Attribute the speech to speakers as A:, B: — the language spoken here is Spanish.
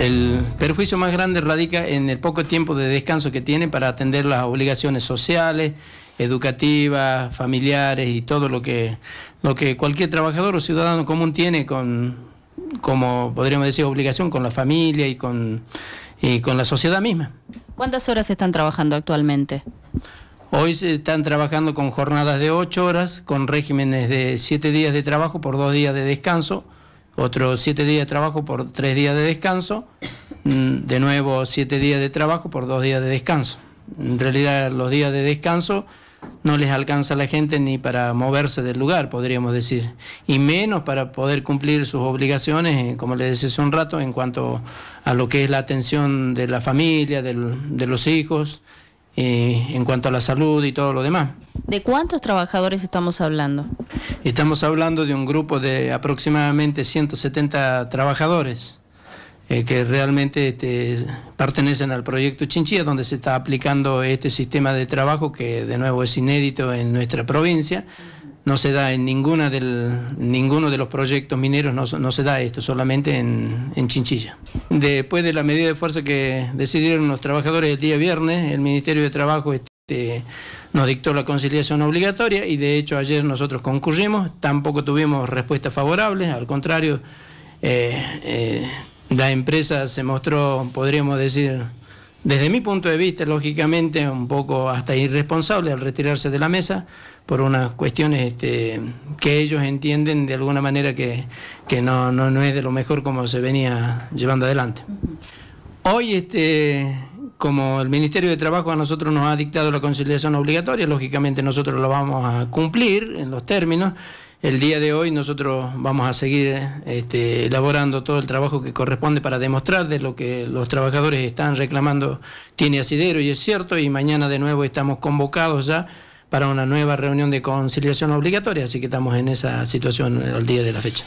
A: El perjuicio más grande radica en el poco tiempo de descanso que tiene para atender las obligaciones sociales, educativas, familiares y todo lo que, lo que cualquier trabajador o ciudadano común tiene con, como podríamos decir, obligación con la familia y con, y con la sociedad misma. ¿Cuántas horas están trabajando actualmente? Hoy están trabajando con jornadas de 8 horas, con regímenes de siete días de trabajo por dos días de descanso otros siete días de trabajo por tres días de descanso, mm, de nuevo siete días de trabajo por dos días de descanso. En realidad los días de descanso no les alcanza a la gente ni para moverse del lugar, podríamos decir, y menos para poder cumplir sus obligaciones, eh, como les decía hace un rato, en cuanto a lo que es la atención de la familia, de los hijos eh, en cuanto a la salud y todo lo demás. ¿De cuántos trabajadores estamos hablando? Estamos hablando de un grupo de aproximadamente 170 trabajadores eh, que realmente este, pertenecen al proyecto Chinchilla, donde se está aplicando este sistema de trabajo que de nuevo es inédito en nuestra provincia. No se da en ninguna ninguno de los proyectos mineros, no, se da esto, solamente en Chinchilla. Después de la medida de fuerza que decidieron los trabajadores el día viernes, el Ministerio de Trabajo este, nos dictó la conciliación obligatoria y de hecho ayer nosotros concurrimos, tampoco tuvimos respuestas favorables, al contrario, eh, eh, la empresa se mostró, podríamos decir, desde mi punto de vista, lógicamente, un poco hasta irresponsable al retirarse de la mesa por unas cuestiones este, que ellos entienden de alguna manera que, no, no, es de lo mejor como se venía llevando adelante. Hoy, este, como el Ministerio de Trabajo a nosotros nos ha dictado la conciliación obligatoria, lógicamente nosotros lo vamos a cumplir en los términos el día de hoy nosotros vamos a seguir este, elaborando todo el trabajo que corresponde para demostrar de lo que los trabajadores están reclamando tiene asidero y es cierto y mañana de nuevo estamos convocados ya para una nueva reunión de conciliación obligatoria, así que estamos en esa situación al día de la fecha.